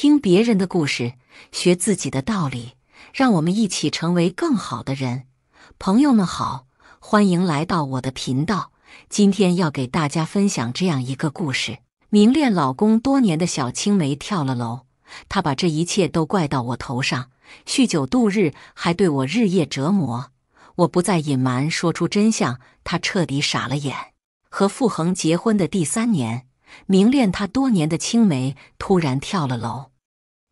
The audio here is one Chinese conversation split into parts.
听别人的故事，学自己的道理，让我们一起成为更好的人。朋友们好，欢迎来到我的频道。今天要给大家分享这样一个故事：明恋老公多年的小青梅跳了楼，她把这一切都怪到我头上，酗酒度日，还对我日夜折磨。我不再隐瞒，说出真相，他彻底傻了眼。和傅恒结婚的第三年，明恋他多年的青梅突然跳了楼。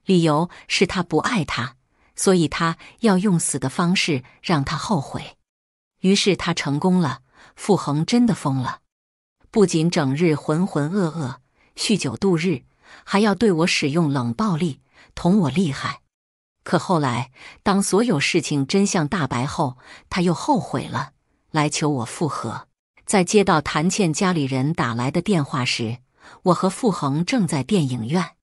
理由是他不爱他，所以他要用死的方式让他后悔。于是他成功了，傅恒真的疯了，不仅整日浑浑噩噩、酗酒度日，还要对我使用冷暴力，捅我厉害。可后来，当所有事情真相大白后，他又后悔了，来求我复合。在接到谭倩家里人打来的电话时，我和傅恒正在电影院。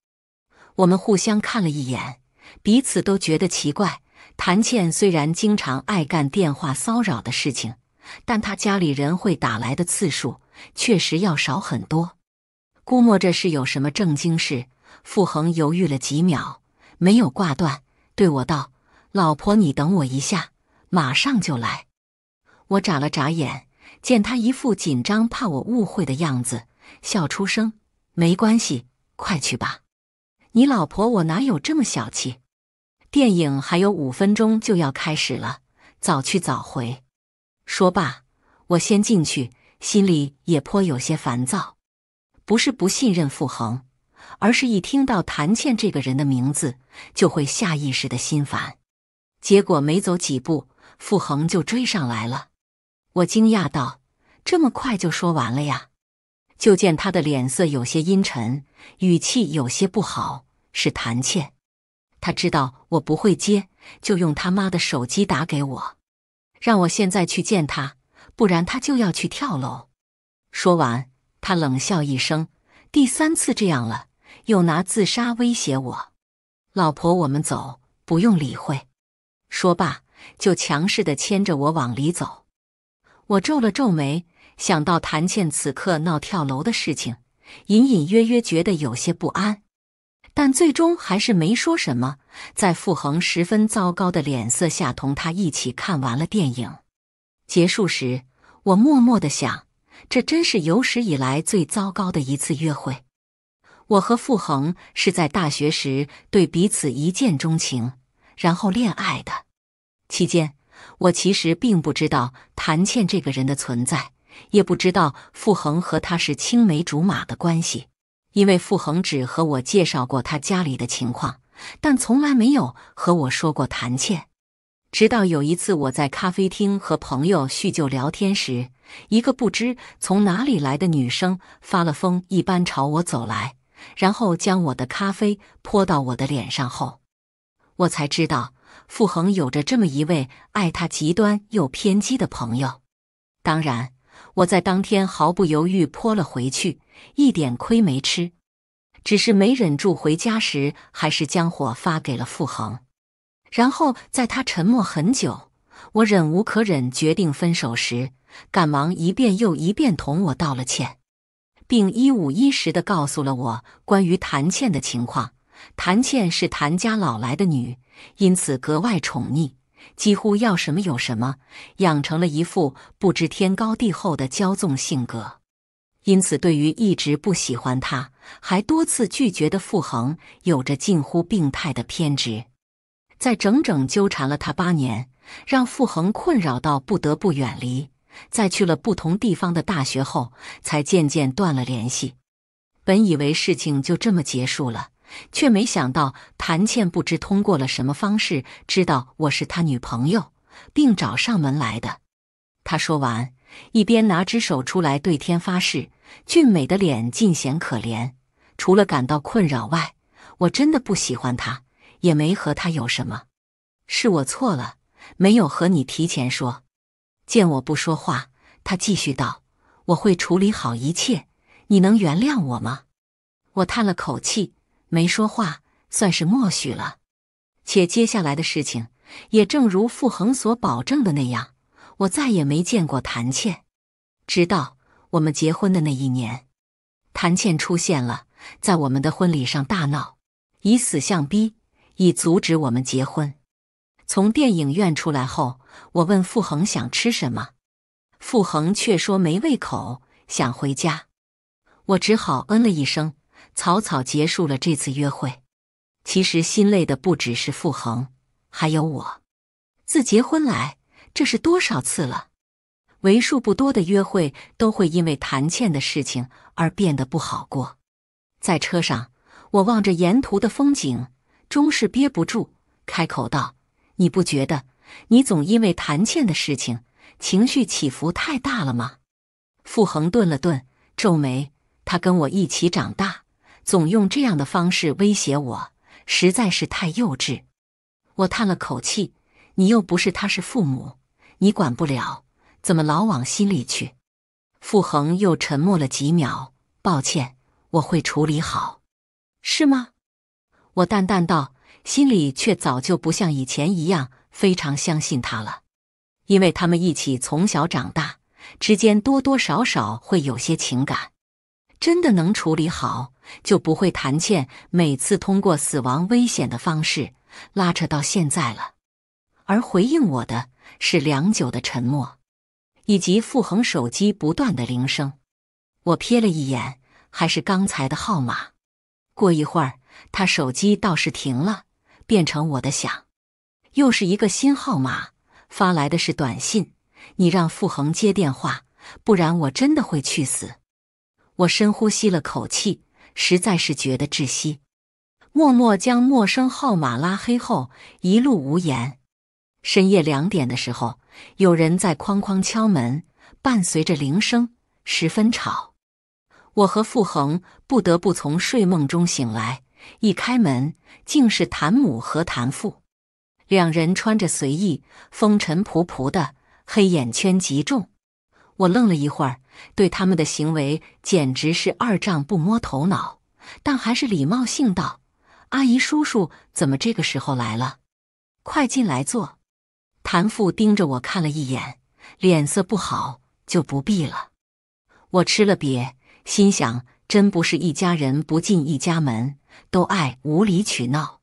我们互相看了一眼，彼此都觉得奇怪。谭倩虽然经常爱干电话骚扰的事情，但她家里人会打来的次数确实要少很多。估摸着是有什么正经事，傅恒犹豫了几秒，没有挂断，对我道：“老婆，你等我一下，马上就来。”我眨了眨眼，见他一副紧张怕我误会的样子，笑出声：“没关系，快去吧。”你老婆我哪有这么小气？电影还有五分钟就要开始了，早去早回。说罢，我先进去，心里也颇有些烦躁。不是不信任傅恒，而是一听到谭倩这个人的名字，就会下意识的心烦。结果没走几步，傅恒就追上来了。我惊讶道：“这么快就说完了呀？”就见他的脸色有些阴沉，语气有些不好。是谭倩，他知道我不会接，就用他妈的手机打给我，让我现在去见他，不然他就要去跳楼。说完，他冷笑一声，第三次这样了，又拿自杀威胁我。老婆，我们走，不用理会。说罢，就强势的牵着我往里走。我皱了皱眉，想到谭倩此刻闹跳楼的事情，隐隐约约觉得有些不安。但最终还是没说什么，在傅恒十分糟糕的脸色下，同他一起看完了电影。结束时，我默默的想：这真是有史以来最糟糕的一次约会。我和傅恒是在大学时对彼此一见钟情，然后恋爱的。期间，我其实并不知道谭倩这个人的存在，也不知道傅恒和他是青梅竹马的关系。因为傅恒只和我介绍过他家里的情况，但从来没有和我说过谭倩。直到有一次，我在咖啡厅和朋友叙旧聊天时，一个不知从哪里来的女生发了疯一般朝我走来，然后将我的咖啡泼到我的脸上后，我才知道傅恒有着这么一位爱他极端又偏激的朋友。当然，我在当天毫不犹豫泼了回去。一点亏没吃，只是没忍住，回家时还是将火发给了傅恒。然后在他沉默很久，我忍无可忍，决定分手时，赶忙一遍又一遍同我道了歉，并一五一十地告诉了我关于谭倩的情况。谭倩是谭家老来的女，因此格外宠溺，几乎要什么有什么，养成了一副不知天高地厚的骄纵性格。因此，对于一直不喜欢他，还多次拒绝的傅恒，有着近乎病态的偏执，在整整纠缠了他八年，让傅恒困扰到不得不远离，在去了不同地方的大学后，才渐渐断了联系。本以为事情就这么结束了，却没想到谭倩不知通过了什么方式知道我是他女朋友，并找上门来的。他说完。一边拿只手出来对天发誓，俊美的脸尽显可怜。除了感到困扰外，我真的不喜欢他，也没和他有什么。是我错了，没有和你提前说。见我不说话，他继续道：“我会处理好一切，你能原谅我吗？”我叹了口气，没说话，算是默许了。且接下来的事情也正如傅恒所保证的那样。我再也没见过谭倩，直到我们结婚的那一年，谭倩出现了，在我们的婚礼上大闹，以死相逼，以阻止我们结婚。从电影院出来后，我问傅恒想吃什么，傅恒却说没胃口，想回家。我只好嗯了一声，草草结束了这次约会。其实心累的不只是傅恒，还有我。自结婚来。这是多少次了？为数不多的约会都会因为谭倩的事情而变得不好过。在车上，我望着沿途的风景，终是憋不住，开口道：“你不觉得你总因为谭倩的事情情绪起伏太大了吗？”傅恒顿了顿，皱眉：“他跟我一起长大，总用这样的方式威胁我，实在是太幼稚。”我叹了口气：“你又不是他是父母。”你管不了，怎么老往心里去？傅恒又沉默了几秒，抱歉，我会处理好，是吗？我淡淡道，心里却早就不像以前一样非常相信他了，因为他们一起从小长大，之间多多少少会有些情感。真的能处理好，就不会谭倩每次通过死亡危险的方式拉扯到现在了。而回应我的。是良久的沉默，以及傅恒手机不断的铃声。我瞥了一眼，还是刚才的号码。过一会儿，他手机倒是停了，变成我的响。又是一个新号码发来的是短信：“你让傅恒接电话，不然我真的会去死。”我深呼吸了口气，实在是觉得窒息，默默将陌生号码拉黑后，一路无言。深夜两点的时候，有人在哐哐敲门，伴随着铃声，十分吵。我和傅恒不得不从睡梦中醒来。一开门，竟是谭母和谭父，两人穿着随意，风尘仆仆的，黑眼圈极重。我愣了一会儿，对他们的行为简直是二丈不摸头脑，但还是礼貌性道：“阿姨叔叔，怎么这个时候来了？快进来坐。”谭父盯着我看了一眼，脸色不好，就不必了。我吃了瘪，心想：真不是一家人，不进一家门，都爱无理取闹。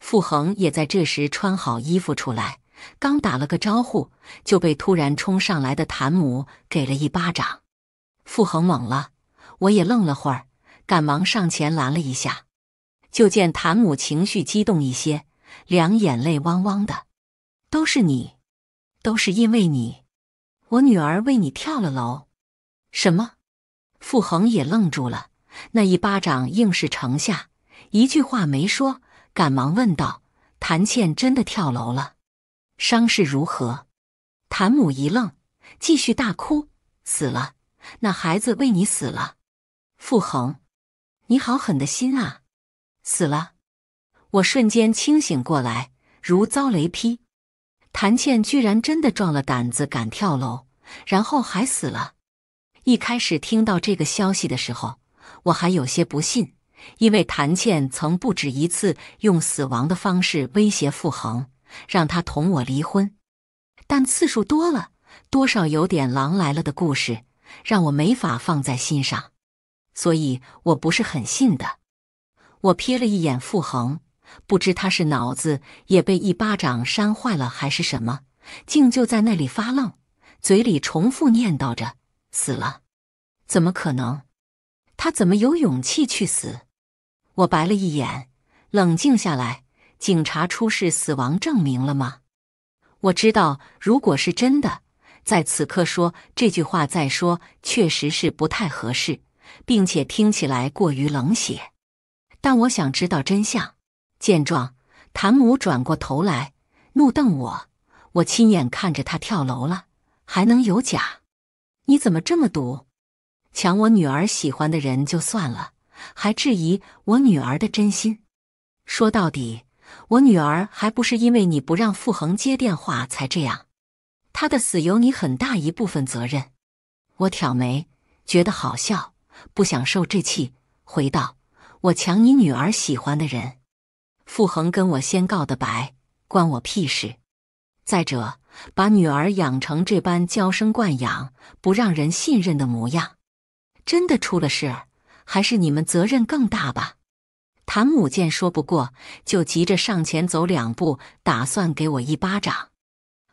傅恒也在这时穿好衣服出来，刚打了个招呼，就被突然冲上来的谭母给了一巴掌。傅恒懵了，我也愣了会儿，赶忙上前拦了一下。就见谭母情绪激动一些，两眼泪汪汪的。都是你，都是因为你，我女儿为你跳了楼。什么？傅恒也愣住了，那一巴掌硬是承下，一句话没说，赶忙问道：“谭倩真的跳楼了？伤势如何？”谭母一愣，继续大哭：“死了，那孩子为你死了。”傅恒，你好狠的心啊！死了，我瞬间清醒过来，如遭雷劈。谭倩居然真的壮了胆子，敢跳楼，然后还死了。一开始听到这个消息的时候，我还有些不信，因为谭倩曾不止一次用死亡的方式威胁傅恒，让他同我离婚。但次数多了，多少有点“狼来了”的故事，让我没法放在心上，所以，我不是很信的。我瞥了一眼傅恒。不知他是脑子也被一巴掌扇坏了，还是什么，竟就在那里发愣，嘴里重复念叨着：“死了，怎么可能？他怎么有勇气去死？”我白了一眼，冷静下来。警察出示死亡证明了吗？我知道，如果是真的，在此刻说这句话，再说确实是不太合适，并且听起来过于冷血。但我想知道真相。见状，谭母转过头来，怒瞪我。我亲眼看着他跳楼了，还能有假？你怎么这么毒？抢我女儿喜欢的人就算了，还质疑我女儿的真心。说到底，我女儿还不是因为你不让傅恒接电话才这样。他的死有你很大一部分责任。我挑眉，觉得好笑，不想受这气，回道：“我抢你女儿喜欢的人。”傅恒跟我先告的白，关我屁事。再者，把女儿养成这般娇生惯养、不让人信任的模样，真的出了事儿，还是你们责任更大吧？谭母见说不过，就急着上前走两步，打算给我一巴掌。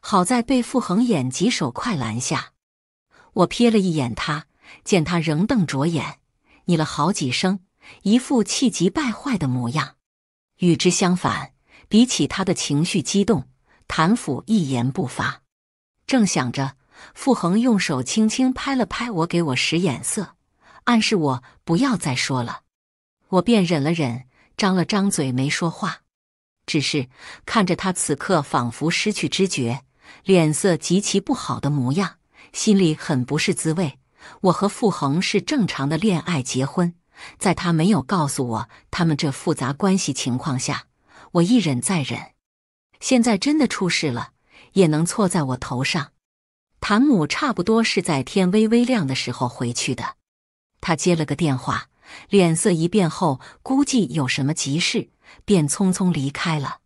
好在被傅恒眼疾手快拦下。我瞥了一眼他，见他仍瞪着眼，你了好几声，一副气急败坏的模样。与之相反，比起他的情绪激动，谭府一言不发。正想着，傅恒用手轻轻拍了拍我，给我使眼色，暗示我不要再说了。我便忍了忍，张了张嘴没说话，只是看着他此刻仿佛失去知觉、脸色极其不好的模样，心里很不是滋味。我和傅恒是正常的恋爱结婚。在他没有告诉我他们这复杂关系情况下，我一忍再忍。现在真的出事了，也能错在我头上。谭母差不多是在天微微亮的时候回去的。他接了个电话，脸色一变后，估计有什么急事，便匆匆离开了。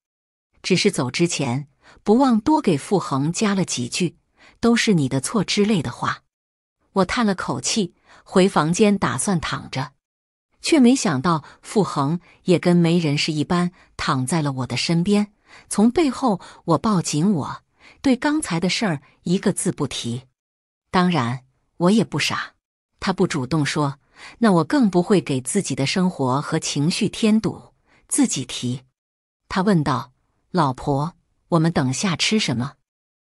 只是走之前，不忘多给傅恒加了几句“都是你的错”之类的话。我叹了口气，回房间打算躺着。却没想到，傅恒也跟没人是一般，躺在了我的身边。从背后，我抱紧我，对刚才的事儿一个字不提。当然，我也不傻，他不主动说，那我更不会给自己的生活和情绪添堵，自己提。他问道：“老婆，我们等下吃什么？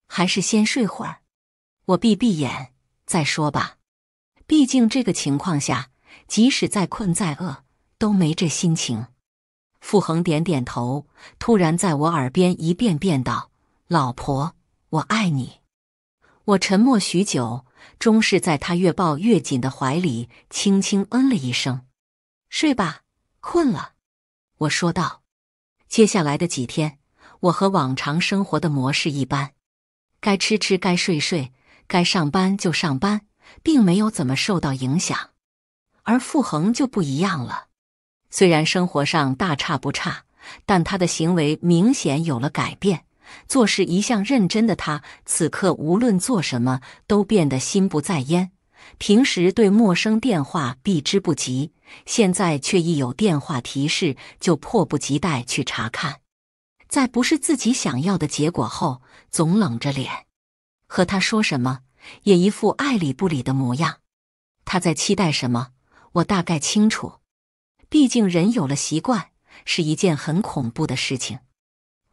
还是先睡会儿？我闭闭眼再说吧。毕竟这个情况下。”即使再困再饿，都没这心情。傅恒点点头，突然在我耳边一遍遍道：“老婆，我爱你。”我沉默许久，终是在他越抱越紧的怀里轻轻嗯了一声。“睡吧，困了。”我说道。接下来的几天，我和往常生活的模式一般，该吃吃，该睡睡，该上班就上班，并没有怎么受到影响。而傅恒就不一样了，虽然生活上大差不差，但他的行为明显有了改变。做事一向认真的他，此刻无论做什么都变得心不在焉。平时对陌生电话避之不及，现在却一有电话提示就迫不及待去查看。在不是自己想要的结果后，总冷着脸，和他说什么也一副爱理不理的模样。他在期待什么？我大概清楚，毕竟人有了习惯是一件很恐怖的事情，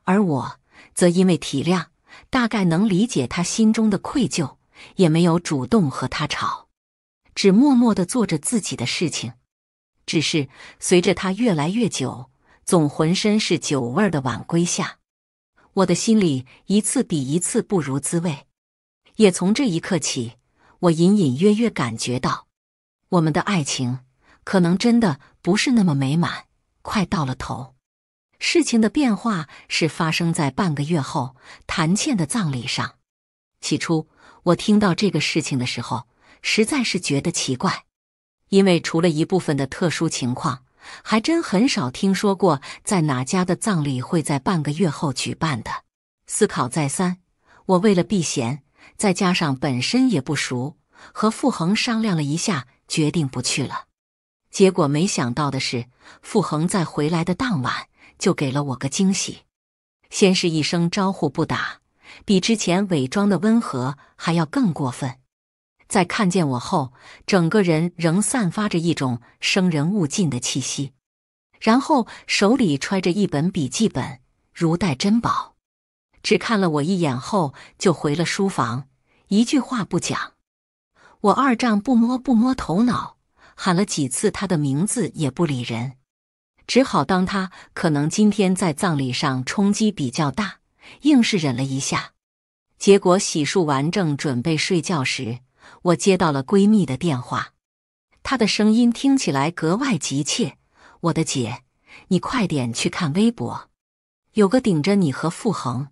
而我则因为体谅，大概能理解他心中的愧疚，也没有主动和他吵，只默默的做着自己的事情。只是随着他越来越久，总浑身是酒味儿的晚归下，我的心里一次比一次不如滋味，也从这一刻起，我隐隐约约感觉到。我们的爱情可能真的不是那么美满，快到了头。事情的变化是发生在半个月后，谭倩的葬礼上。起初，我听到这个事情的时候，实在是觉得奇怪，因为除了一部分的特殊情况，还真很少听说过在哪家的葬礼会在半个月后举办的。思考再三，我为了避嫌，再加上本身也不熟，和傅恒商量了一下。决定不去了。结果没想到的是，傅恒在回来的当晚就给了我个惊喜。先是一声招呼不打，比之前伪装的温和还要更过分。在看见我后，整个人仍散发着一种生人勿近的气息。然后手里揣着一本笔记本，如带珍宝。只看了我一眼后，就回了书房，一句话不讲。我二丈不摸不摸头脑，喊了几次他的名字也不理人，只好当他可能今天在葬礼上冲击比较大，硬是忍了一下。结果洗漱完正准备睡觉时，我接到了闺蜜的电话，她的声音听起来格外急切：“我的姐，你快点去看微博，有个顶着你和傅恒，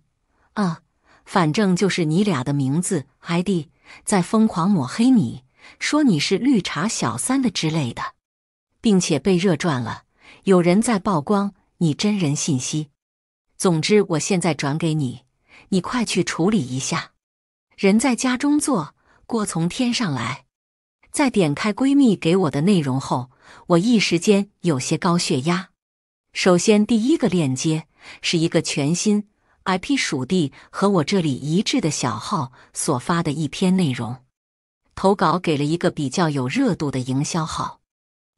啊，反正就是你俩的名字 ID。”在疯狂抹黑你，说你是绿茶小三的之类的，并且被热赚了，有人在曝光你真人信息。总之，我现在转给你，你快去处理一下。人在家中坐，锅从天上来。在点开闺蜜给我的内容后，我一时间有些高血压。首先，第一个链接是一个全新。IP 属地和我这里一致的小号所发的一篇内容，投稿给了一个比较有热度的营销号。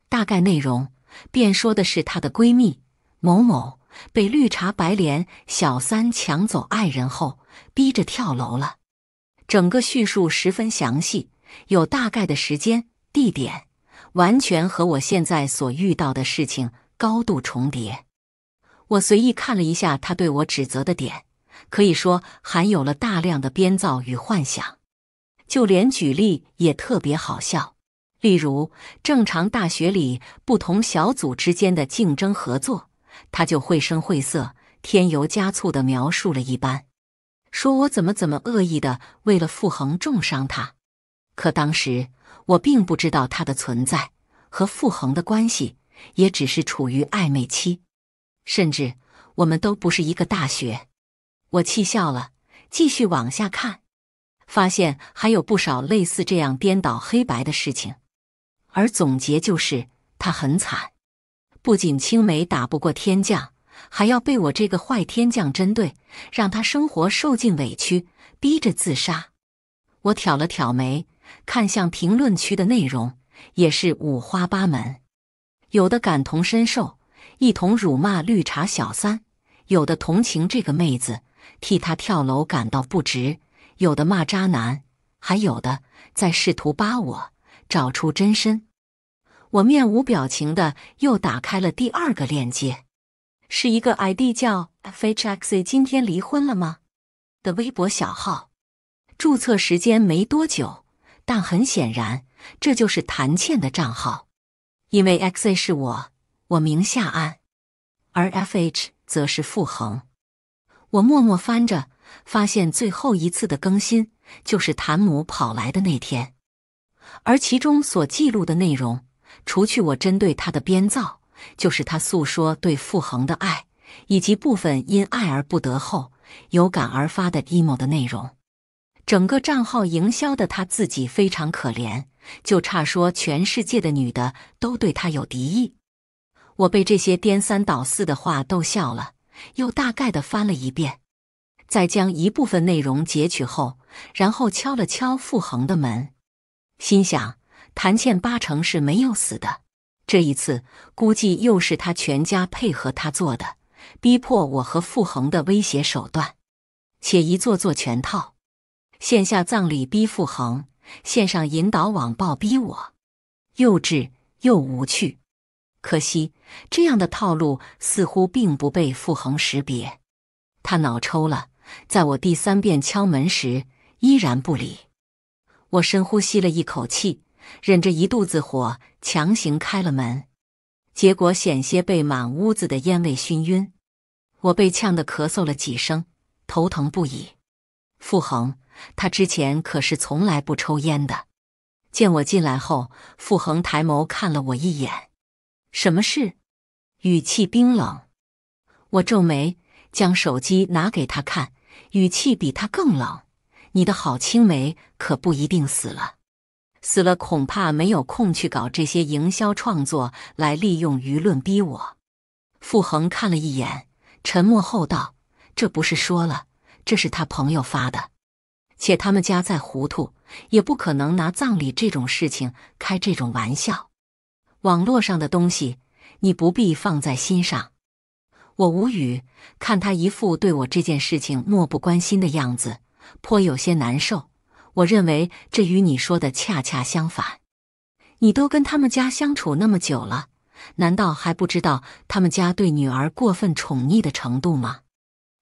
大概内容便说的是她的闺蜜某某被绿茶白莲小三抢走爱人后，逼着跳楼了。整个叙述十分详细，有大概的时间地点，完全和我现在所遇到的事情高度重叠。我随意看了一下他对我指责的点，可以说含有了大量的编造与幻想，就连举例也特别好笑。例如，正常大学里不同小组之间的竞争合作，他就绘声绘色、添油加醋地描述了一般，说我怎么怎么恶意的为了傅恒重伤他。可当时我并不知道他的存在和傅恒的关系，也只是处于暧昧期。甚至我们都不是一个大学，我气笑了。继续往下看，发现还有不少类似这样颠倒黑白的事情，而总结就是他很惨，不仅青梅打不过天降，还要被我这个坏天将针对，让他生活受尽委屈，逼着自杀。我挑了挑眉，看向评论区的内容，也是五花八门，有的感同身受。一同辱骂绿茶小三，有的同情这个妹子，替她跳楼感到不值；有的骂渣男，还有的在试图扒我，找出真身。我面无表情的又打开了第二个链接，是一个 ID 叫 f h x 今天离婚了吗”的微博小号，注册时间没多久，但很显然这就是谭倩的账号，因为 x A 是我。我名下安，而 F H 则是傅恒。我默默翻着，发现最后一次的更新就是谭母跑来的那天，而其中所记录的内容，除去我针对他的编造，就是他诉说对傅恒的爱，以及部分因爱而不得后有感而发的 emo 的内容。整个账号营销的他自己非常可怜，就差说全世界的女的都对他有敌意。我被这些颠三倒四的话逗笑了，又大概的翻了一遍，再将一部分内容截取后，然后敲了敲傅恒的门，心想：谭倩八成是没有死的，这一次估计又是他全家配合他做的，逼迫我和傅恒的威胁手段，且一做做全套，线下葬礼逼傅恒，线上引导网暴逼我，幼稚又无趣。可惜，这样的套路似乎并不被傅恒识别，他脑抽了。在我第三遍敲门时，依然不理。我深呼吸了一口气，忍着一肚子火，强行开了门，结果险些被满屋子的烟味熏晕。我被呛得咳嗽了几声，头疼不已。傅恒，他之前可是从来不抽烟的。见我进来后，傅恒抬眸看了我一眼。什么事？语气冰冷。我皱眉，将手机拿给他看，语气比他更冷。你的好青梅可不一定死了，死了恐怕没有空去搞这些营销创作来利用舆论逼我。傅恒看了一眼，沉默后道：“这不是说了，这是他朋友发的，且他们家再糊涂，也不可能拿葬礼这种事情开这种玩笑。”网络上的东西，你不必放在心上。我无语，看他一副对我这件事情漠不关心的样子，颇有些难受。我认为这与你说的恰恰相反。你都跟他们家相处那么久了，难道还不知道他们家对女儿过分宠溺的程度吗？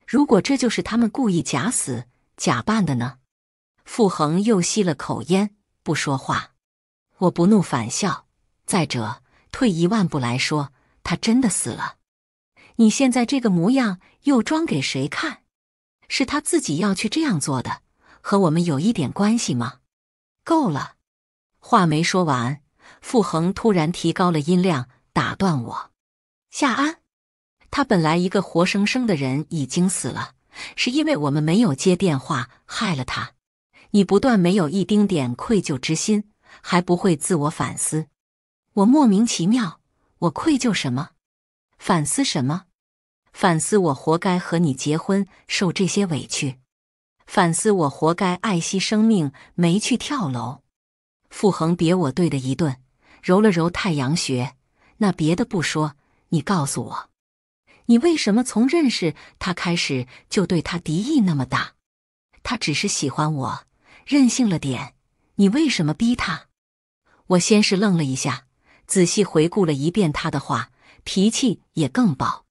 如果这就是他们故意假死假扮的呢？傅恒又吸了口烟，不说话。我不怒反笑。再者，退一万步来说，他真的死了，你现在这个模样又装给谁看？是他自己要去这样做的，和我们有一点关系吗？够了！话没说完，傅恒突然提高了音量，打断我：“夏安，他本来一个活生生的人已经死了，是因为我们没有接电话害了他。你不但没有一丁点愧疚之心，还不会自我反思。”我莫名其妙，我愧疚什么？反思什么？反思我活该和你结婚，受这些委屈；反思我活该爱惜生命，没去跳楼。傅恒，别我对的一顿，揉了揉太阳穴。那别的不说，你告诉我，你为什么从认识他开始就对他敌意那么大？他只是喜欢我，任性了点，你为什么逼他？我先是愣了一下。仔细回顾了一遍他的话，脾气也更爆，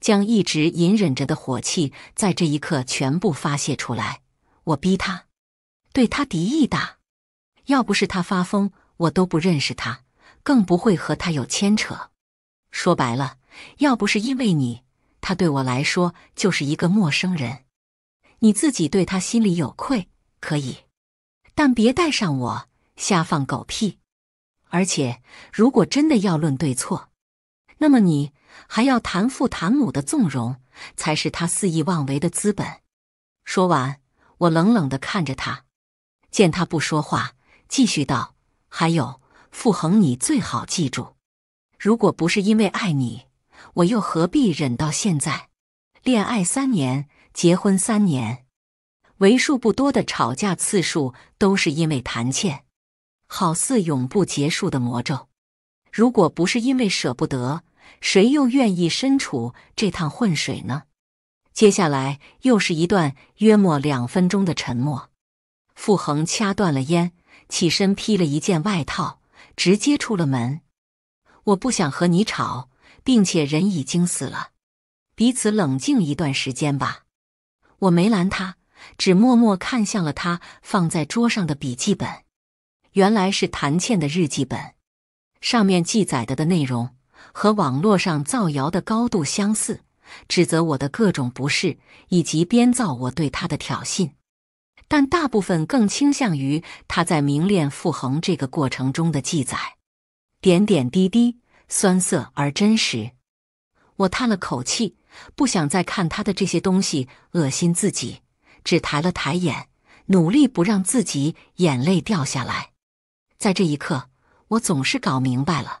将一直隐忍着的火气在这一刻全部发泄出来。我逼他，对他敌意大，要不是他发疯，我都不认识他，更不会和他有牵扯。说白了，要不是因为你，他对我来说就是一个陌生人。你自己对他心里有愧，可以，但别带上我瞎放狗屁。而且，如果真的要论对错，那么你还要谈父谈母的纵容，才是他肆意妄为的资本。说完，我冷冷的看着他，见他不说话，继续道：“还有，傅恒，你最好记住，如果不是因为爱你，我又何必忍到现在？恋爱三年，结婚三年，为数不多的吵架次数，都是因为谭倩。”好似永不结束的魔咒。如果不是因为舍不得，谁又愿意身处这趟浑水呢？接下来又是一段约莫两分钟的沉默。傅恒掐断了烟，起身披了一件外套，直接出了门。我不想和你吵，并且人已经死了，彼此冷静一段时间吧。我没拦他，只默默看向了他放在桌上的笔记本。原来是谭倩的日记本，上面记载的的内容和网络上造谣的高度相似，指责我的各种不是，以及编造我对他的挑衅。但大部分更倾向于他在明恋傅恒这个过程中的记载，点点滴滴，酸涩而真实。我叹了口气，不想再看他的这些东西，恶心自己，只抬了抬眼，努力不让自己眼泪掉下来。在这一刻，我总是搞明白了。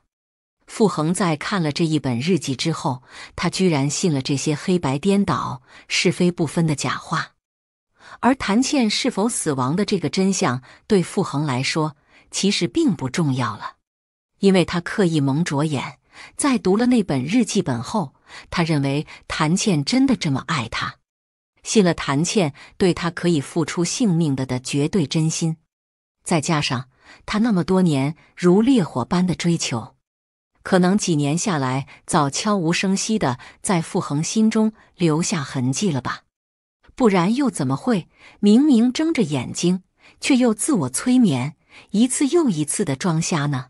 傅恒在看了这一本日记之后，他居然信了这些黑白颠倒、是非不分的假话。而谭倩是否死亡的这个真相，对傅恒来说其实并不重要了，因为他刻意蒙着眼，在读了那本日记本后，他认为谭倩真的这么爱他，信了谭倩对他可以付出性命的的绝对真心，再加上。他那么多年如烈火般的追求，可能几年下来早悄无声息的在傅恒心中留下痕迹了吧？不然又怎么会明明睁着眼睛，却又自我催眠，一次又一次的装瞎呢？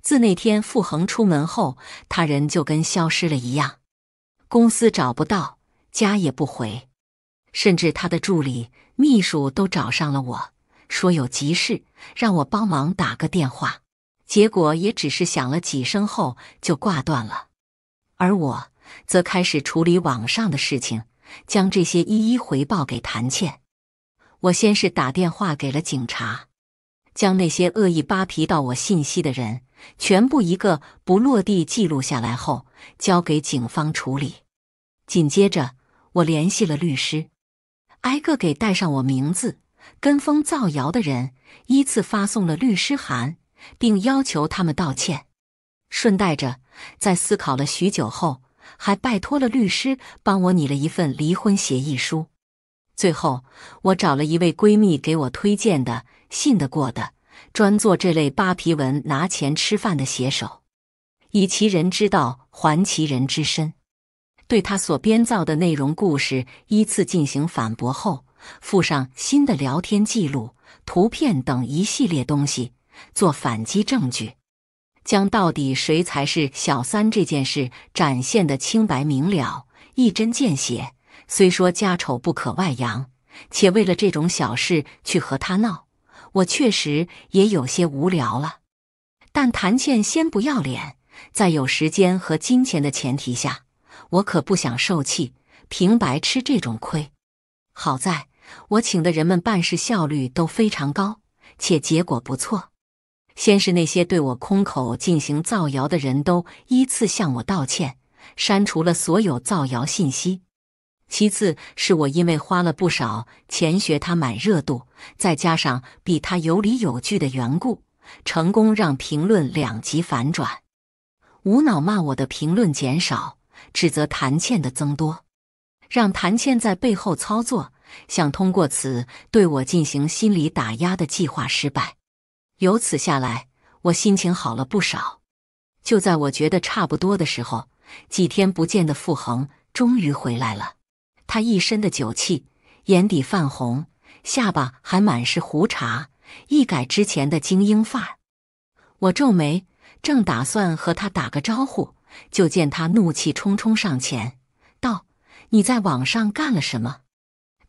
自那天傅恒出门后，他人就跟消失了一样，公司找不到，家也不回，甚至他的助理、秘书都找上了我。说有急事让我帮忙打个电话，结果也只是响了几声后就挂断了。而我则开始处理网上的事情，将这些一一回报给谭倩。我先是打电话给了警察，将那些恶意扒皮到我信息的人全部一个不落地记录下来后，交给警方处理。紧接着，我联系了律师，挨个给带上我名字。跟风造谣的人依次发送了律师函，并要求他们道歉。顺带着，在思考了许久后，还拜托了律师帮我拟了一份离婚协议书。最后，我找了一位闺蜜给我推荐的信得过的、专做这类扒皮文拿钱吃饭的写手，以其人之道还其人之身，对他所编造的内容故事依次进行反驳后。附上新的聊天记录、图片等一系列东西做反击证据，将到底谁才是小三这件事展现的清白明了，一针见血。虽说家丑不可外扬，且为了这种小事去和他闹，我确实也有些无聊了。但谭倩先不要脸，在有时间和金钱的前提下，我可不想受气，平白吃这种亏。好在，我请的人们办事效率都非常高，且结果不错。先是那些对我空口进行造谣的人都依次向我道歉，删除了所有造谣信息。其次是我因为花了不少钱学他满热度，再加上比他有理有据的缘故，成功让评论两极反转，无脑骂我的评论减少，指责谭倩的增多。让谭倩在背后操作，想通过此对我进行心理打压的计划失败。由此下来，我心情好了不少。就在我觉得差不多的时候，几天不见的傅恒终于回来了。他一身的酒气，眼底泛红，下巴还满是胡茬，一改之前的精英范儿。我皱眉，正打算和他打个招呼，就见他怒气冲冲上前。你在网上干了什么？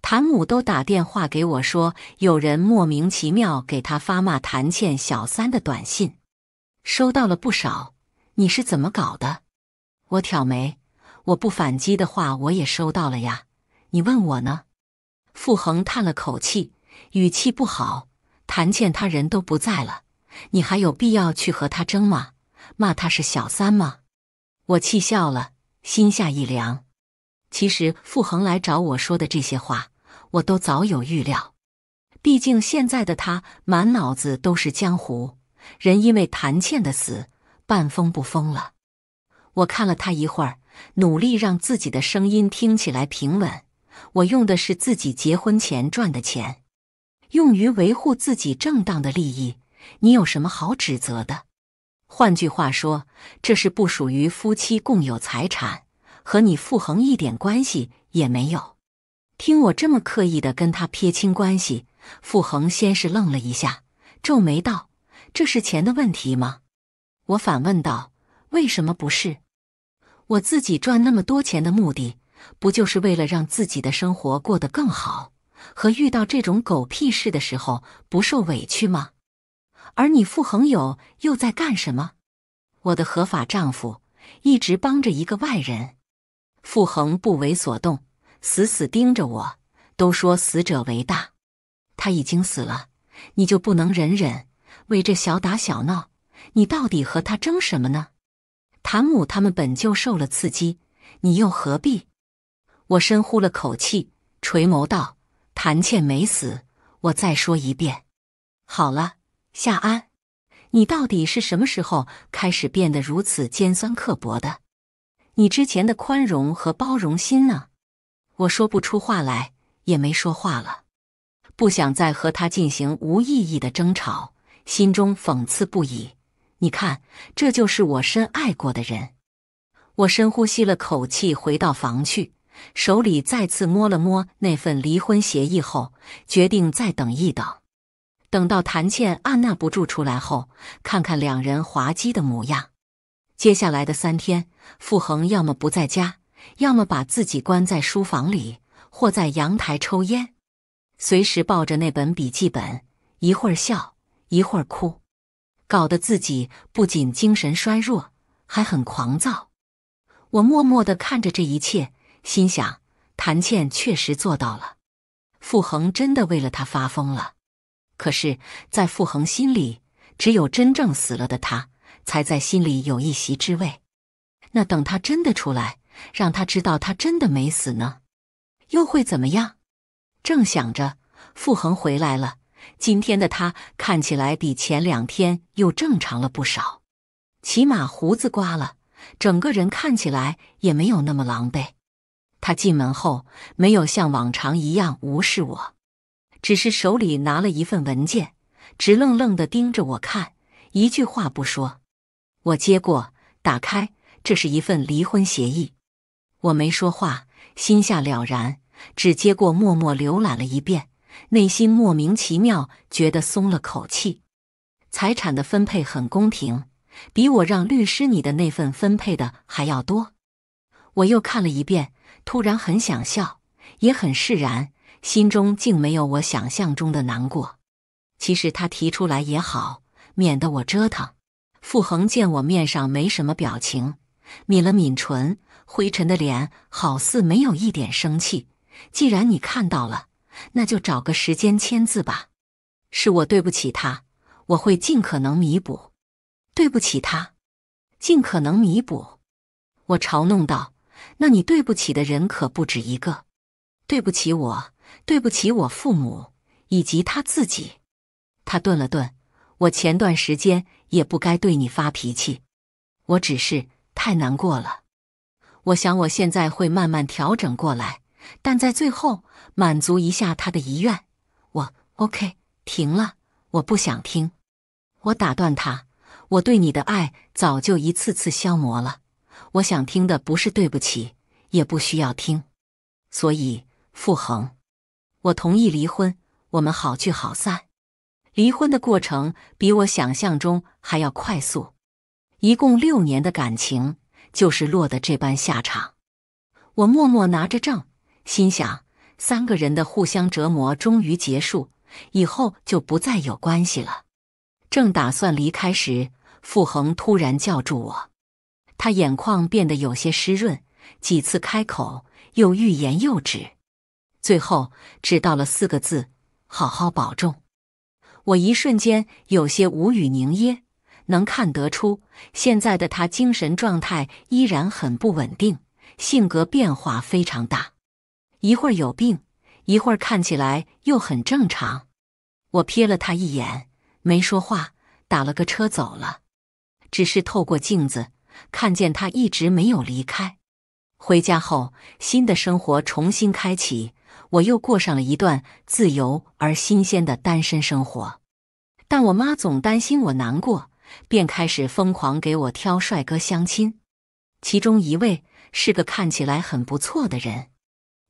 谭母都打电话给我说，有人莫名其妙给他发骂谭倩小三的短信，收到了不少。你是怎么搞的？我挑眉，我不反击的话，我也收到了呀。你问我呢？傅恒叹了口气，语气不好。谭倩他人都不在了，你还有必要去和他争吗？骂他是小三吗？我气笑了，心下一凉。其实，傅恒来找我说的这些话，我都早有预料。毕竟，现在的他满脑子都是江湖人，因为谭倩的死，半疯不疯了。我看了他一会儿，努力让自己的声音听起来平稳。我用的是自己结婚前赚的钱，用于维护自己正当的利益。你有什么好指责的？换句话说，这是不属于夫妻共有财产。和你傅恒一点关系也没有。听我这么刻意的跟他撇清关系，傅恒先是愣了一下，皱眉道：“这是钱的问题吗？”我反问道：“为什么不是？我自己赚那么多钱的目的，不就是为了让自己的生活过得更好，和遇到这种狗屁事的时候不受委屈吗？而你傅恒友又在干什么？我的合法丈夫一直帮着一个外人。”傅恒不为所动，死死盯着我。都说死者为大，他已经死了，你就不能忍忍？为这小打小闹，你到底和他争什么呢？谭母他们本就受了刺激，你又何必？我深呼了口气，垂眸道：“谭倩没死，我再说一遍，好了，夏安，你到底是什么时候开始变得如此尖酸刻薄的？”你之前的宽容和包容心呢？我说不出话来，也没说话了，不想再和他进行无意义的争吵，心中讽刺不已。你看，这就是我深爱过的人。我深呼吸了口气，回到房去，手里再次摸了摸那份离婚协议后，决定再等一等，等到谭倩按捺不住出来后，看看两人滑稽的模样。接下来的三天，傅恒要么不在家，要么把自己关在书房里，或在阳台抽烟，随时抱着那本笔记本，一会儿笑，一会儿哭，搞得自己不仅精神衰弱，还很狂躁。我默默地看着这一切，心想：谭倩确实做到了，傅恒真的为了她发疯了。可是，在傅恒心里，只有真正死了的他。才在心里有一席之位，那等他真的出来，让他知道他真的没死呢，又会怎么样？正想着，傅恒回来了。今天的他看起来比前两天又正常了不少，起码胡子刮了，整个人看起来也没有那么狼狈。他进门后没有像往常一样无视我，只是手里拿了一份文件，直愣愣的盯着我看，一句话不说。我接过，打开，这是一份离婚协议。我没说话，心下了然，只接过，默默浏览了一遍，内心莫名其妙觉得松了口气。财产的分配很公平，比我让律师你的那份分配的还要多。我又看了一遍，突然很想笑，也很释然，心中竟没有我想象中的难过。其实他提出来也好，免得我折腾。傅恒见我面上没什么表情，抿了抿唇，灰尘的脸好似没有一点生气。既然你看到了，那就找个时间签字吧。是我对不起他，我会尽可能弥补。对不起他，尽可能弥补。我嘲弄道：“那你对不起的人可不止一个，对不起我，对不起我父母，以及他自己。”他顿了顿，我前段时间。也不该对你发脾气，我只是太难过了。我想我现在会慢慢调整过来，但在最后满足一下他的遗愿。我 OK，停了，我不想听。我打断他，我对你的爱早就一次次消磨了。我想听的不是对不起，也不需要听。所以，傅恒，我同意离婚，我们好聚好散。离婚的过程比我想象中还要快速，一共六年的感情就是落得这般下场。我默默拿着证，心想三个人的互相折磨终于结束，以后就不再有关系了。正打算离开时，傅恒突然叫住我，他眼眶变得有些湿润，几次开口又欲言又止，最后只道了四个字：“好好保重。”我一瞬间有些无语凝噎，能看得出现在的他精神状态依然很不稳定，性格变化非常大，一会儿有病，一会儿看起来又很正常。我瞥了他一眼，没说话，打了个车走了，只是透过镜子看见他一直没有离开。回家后，新的生活重新开启。我又过上了一段自由而新鲜的单身生活，但我妈总担心我难过，便开始疯狂给我挑帅哥相亲。其中一位是个看起来很不错的人，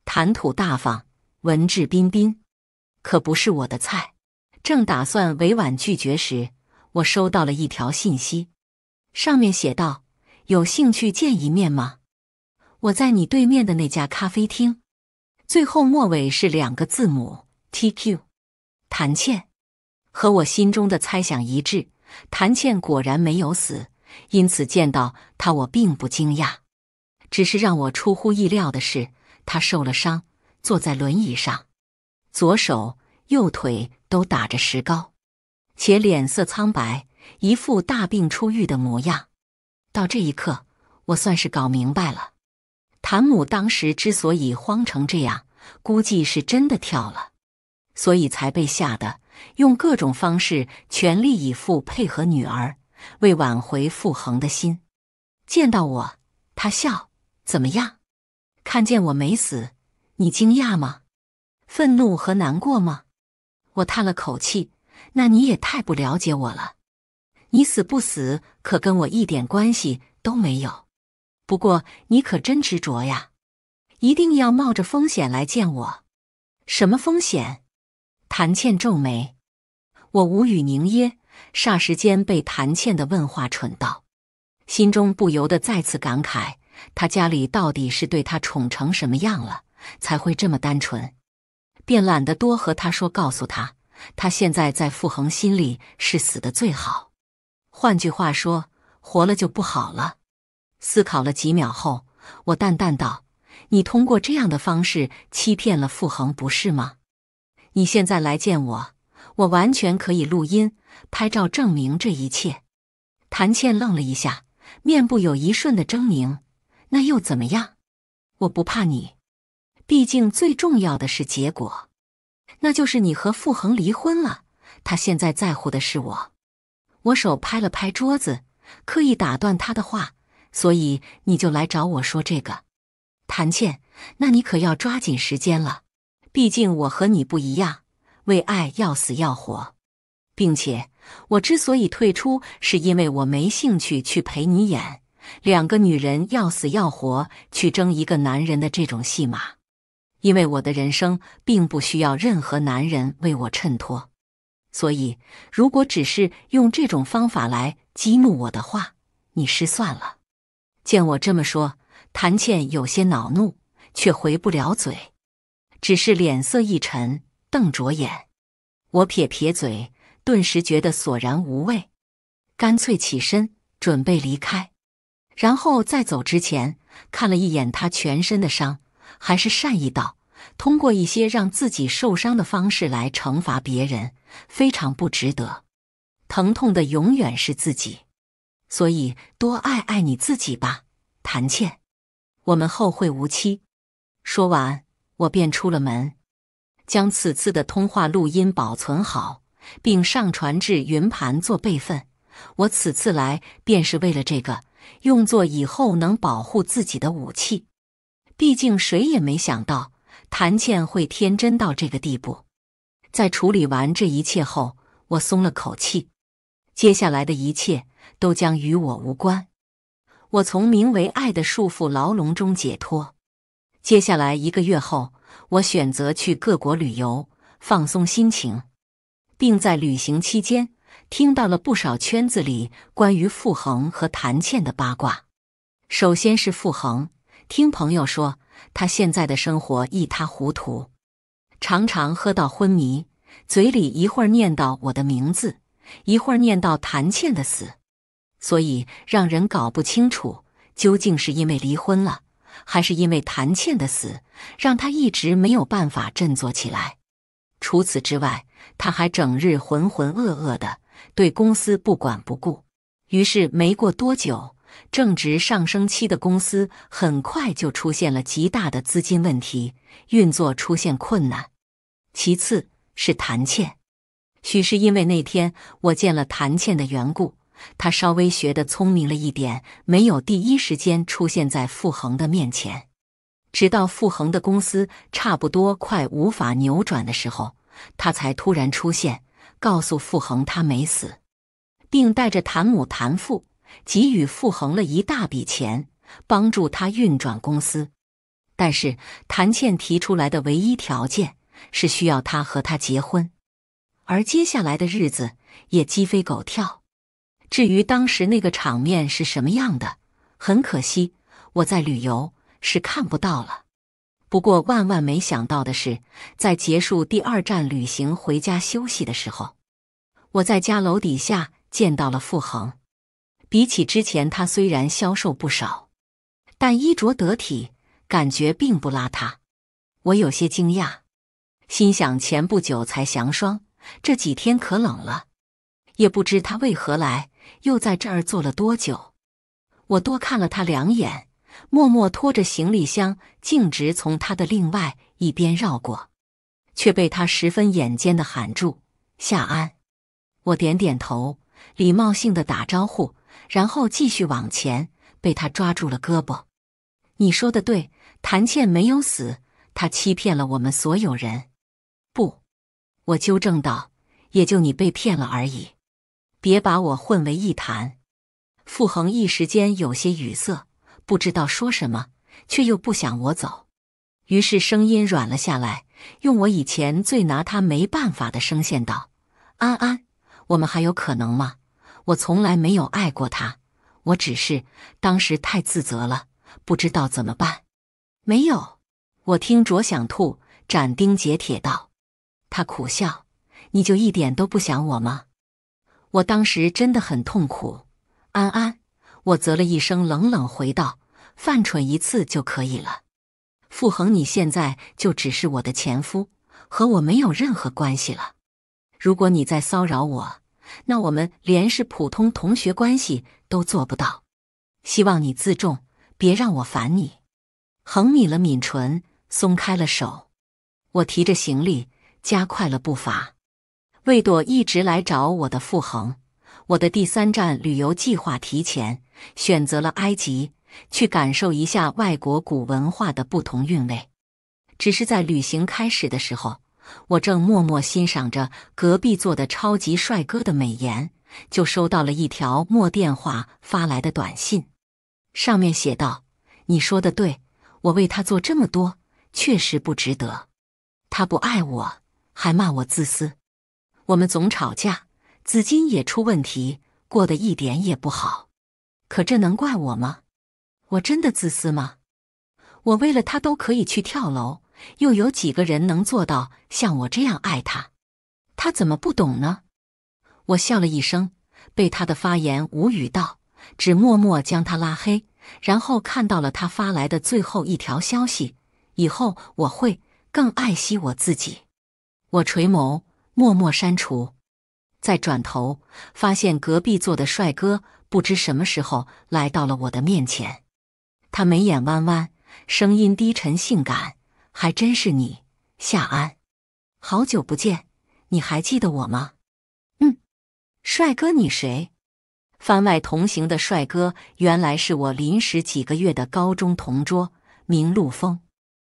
谈吐大方，文质彬彬，可不是我的菜。正打算委婉拒绝时，我收到了一条信息，上面写道：“有兴趣见一面吗？我在你对面的那家咖啡厅。”最后末尾是两个字母 TQ，谭倩，和我心中的猜想一致。谭倩果然没有死，因此见到她我并不惊讶。只是让我出乎意料的是，她受了伤，坐在轮椅上，左手、右腿都打着石膏，且脸色苍白，一副大病初愈的模样。到这一刻，我算是搞明白了。谭母当时之所以慌成这样，估计是真的跳了，所以才被吓得用各种方式全力以赴配合女儿，为挽回傅恒的心。见到我，他笑，怎么样？看见我没死，你惊讶吗？愤怒和难过吗？我叹了口气，那你也太不了解我了。你死不死，可跟我一点关系都没有。不过你可真执着呀，一定要冒着风险来见我。什么风险？谭倩皱眉。我无语凝噎，霎时间被谭倩的问话蠢到，心中不由得再次感慨：他家里到底是对他宠成什么样了，才会这么单纯？便懒得多和他说，告诉他，他现在在傅恒心里是死的最好，换句话说，活了就不好了。思考了几秒后，我淡淡道：“你通过这样的方式欺骗了傅恒，不是吗？你现在来见我，我完全可以录音、拍照证明这一切。”谭倩愣了一下，面部有一瞬的狰狞。那又怎么样？我不怕你，毕竟最重要的是结果，那就是你和傅恒离婚了。他现在在乎的是我。我手拍了拍桌子，刻意打断他的话。所以你就来找我说这个，谭倩，那你可要抓紧时间了。毕竟我和你不一样，为爱要死要活，并且我之所以退出，是因为我没兴趣去陪你演两个女人要死要活去争一个男人的这种戏码。因为我的人生并不需要任何男人为我衬托，所以如果只是用这种方法来激怒我的话，你失算了。见我这么说，谭倩有些恼怒，却回不了嘴，只是脸色一沉，瞪着眼。我撇撇嘴，顿时觉得索然无味，干脆起身准备离开。然后在走之前，看了一眼他全身的伤，还是善意道：“通过一些让自己受伤的方式来惩罚别人，非常不值得。疼痛的永远是自己。”所以，多爱爱你自己吧，谭倩。我们后会无期。说完，我便出了门，将此次的通话录音保存好，并上传至云盘做备份。我此次来便是为了这个，用作以后能保护自己的武器。毕竟，谁也没想到谭倩会天真到这个地步。在处理完这一切后，我松了口气。接下来的一切。都将与我无关。我从名为爱的束缚牢笼中解脱。接下来一个月后，我选择去各国旅游，放松心情，并在旅行期间听到了不少圈子里关于傅恒和谭倩的八卦。首先是傅恒，听朋友说他现在的生活一塌糊涂，常常喝到昏迷，嘴里一会儿念叨我的名字，一会儿念叨谭倩的死。所以让人搞不清楚，究竟是因为离婚了，还是因为谭倩的死，让他一直没有办法振作起来。除此之外，他还整日浑浑噩噩的，对公司不管不顾。于是没过多久，正值上升期的公司很快就出现了极大的资金问题，运作出现困难。其次是谭倩，许是因为那天我见了谭倩的缘故。他稍微学得聪明了一点，没有第一时间出现在傅恒的面前。直到傅恒的公司差不多快无法扭转的时候，他才突然出现，告诉傅恒他没死，并带着谭母谭父，给予傅恒了一大笔钱，帮助他运转公司。但是谭倩提出来的唯一条件是需要他和她结婚，而接下来的日子也鸡飞狗跳。至于当时那个场面是什么样的，很可惜，我在旅游是看不到了。不过万万没想到的是，在结束第二站旅行回家休息的时候，我在家楼底下见到了傅恒。比起之前，他虽然消瘦不少，但衣着得体，感觉并不邋遢。我有些惊讶，心想：前不久才降霜，这几天可冷了，也不知他为何来。又在这儿坐了多久？我多看了他两眼，默默拖着行李箱径直从他的另外一边绕过，却被他十分眼尖的喊住：“夏安。”我点点头，礼貌性的打招呼，然后继续往前，被他抓住了胳膊。“你说的对，谭倩没有死，她欺骗了我们所有人。”“不，”我纠正道，“也就你被骗了而已。”别把我混为一谈，傅恒一时间有些语塞，不知道说什么，却又不想我走，于是声音软了下来，用我以前最拿他没办法的声线道：“安安，我们还有可能吗？我从来没有爱过他，我只是当时太自责了，不知道怎么办。”没有，我听着想吐，斩钉截铁道。他苦笑：“你就一点都不想我吗？”我当时真的很痛苦，安安，我啧了一声，冷冷回道：“犯蠢一次就可以了。”傅恒，你现在就只是我的前夫，和我没有任何关系了。如果你再骚扰我，那我们连是普通同学关系都做不到。希望你自重，别让我烦你。恒抿了抿唇，松开了手。我提着行李，加快了步伐。魏朵一直来找我的傅恒，我的第三站旅游计划提前选择了埃及，去感受一下外国古文化的不同韵味。只是在旅行开始的时候，我正默默欣赏着隔壁座的超级帅哥的美颜，就收到了一条莫电话发来的短信，上面写道：“你说的对，我为他做这么多，确实不值得。他不爱我，还骂我自私。”我们总吵架，资金也出问题，过得一点也不好。可这能怪我吗？我真的自私吗？我为了他都可以去跳楼，又有几个人能做到像我这样爱他？他怎么不懂呢？我笑了一声，被他的发言无语到，只默默将他拉黑。然后看到了他发来的最后一条消息：以后我会更爱惜我自己。我垂眸。默默删除，再转头发现隔壁座的帅哥不知什么时候来到了我的面前。他眉眼弯弯，声音低沉性感，还真是你，夏安，好久不见，你还记得我吗？嗯，帅哥你谁？番外同行的帅哥原来是我临时几个月的高中同桌，名陆峰，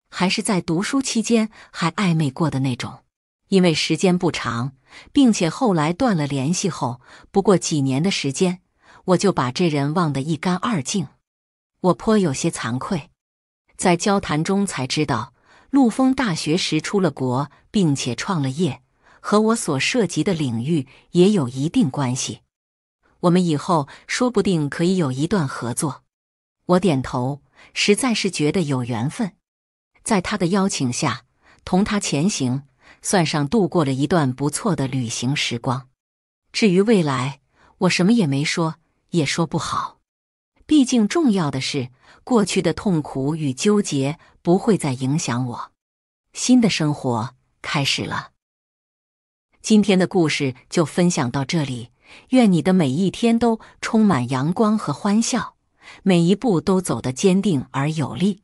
还是在读书期间还暧昧过的那种。因为时间不长，并且后来断了联系后，不过几年的时间，我就把这人忘得一干二净。我颇有些惭愧，在交谈中才知道，陆丰大学时出了国，并且创了业，和我所涉及的领域也有一定关系。我们以后说不定可以有一段合作。我点头，实在是觉得有缘分。在他的邀请下，同他前行。算上度过了一段不错的旅行时光，至于未来，我什么也没说，也说不好。毕竟重要的是，过去的痛苦与纠结不会再影响我，新的生活开始了。今天的故事就分享到这里，愿你的每一天都充满阳光和欢笑，每一步都走得坚定而有力。